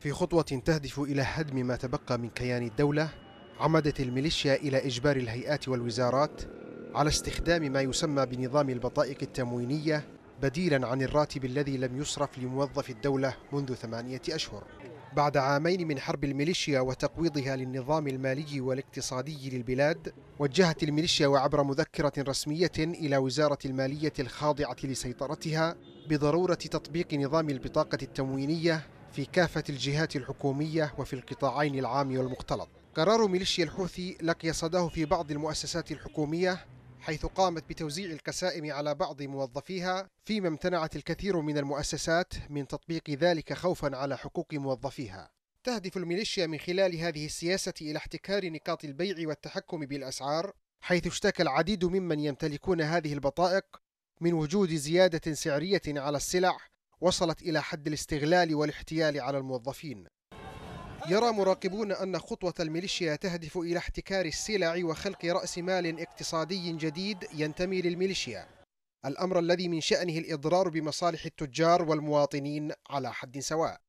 في خطوة تهدف إلى هدم ما تبقى من كيان الدولة عمدت الميليشيا إلى إجبار الهيئات والوزارات على استخدام ما يسمى بنظام البطائق التموينية بديلا عن الراتب الذي لم يصرف لموظف الدولة منذ ثمانية أشهر بعد عامين من حرب الميليشيا وتقويضها للنظام المالي والاقتصادي للبلاد وجهت الميليشيا وعبر مذكرة رسمية إلى وزارة المالية الخاضعة لسيطرتها بضرورة تطبيق نظام البطاقة التموينية في كافة الجهات الحكومية وفي القطاعين العام والمختلط قرار ميليشيا الحوثي لقي صداه في بعض المؤسسات الحكومية حيث قامت بتوزيع القسائم على بعض موظفيها فيما امتنعت الكثير من المؤسسات من تطبيق ذلك خوفا على حقوق موظفيها تهدف الميليشيا من خلال هذه السياسة إلى احتكار نقاط البيع والتحكم بالأسعار حيث اشتكى العديد ممن يمتلكون هذه البطائق من وجود زيادة سعرية على السلع وصلت إلى حد الاستغلال والاحتيال على الموظفين يرى مراقبون أن خطوة الميليشيا تهدف إلى احتكار السلع وخلق رأس مال اقتصادي جديد ينتمي للميليشيا الأمر الذي من شأنه الإضرار بمصالح التجار والمواطنين على حد سواء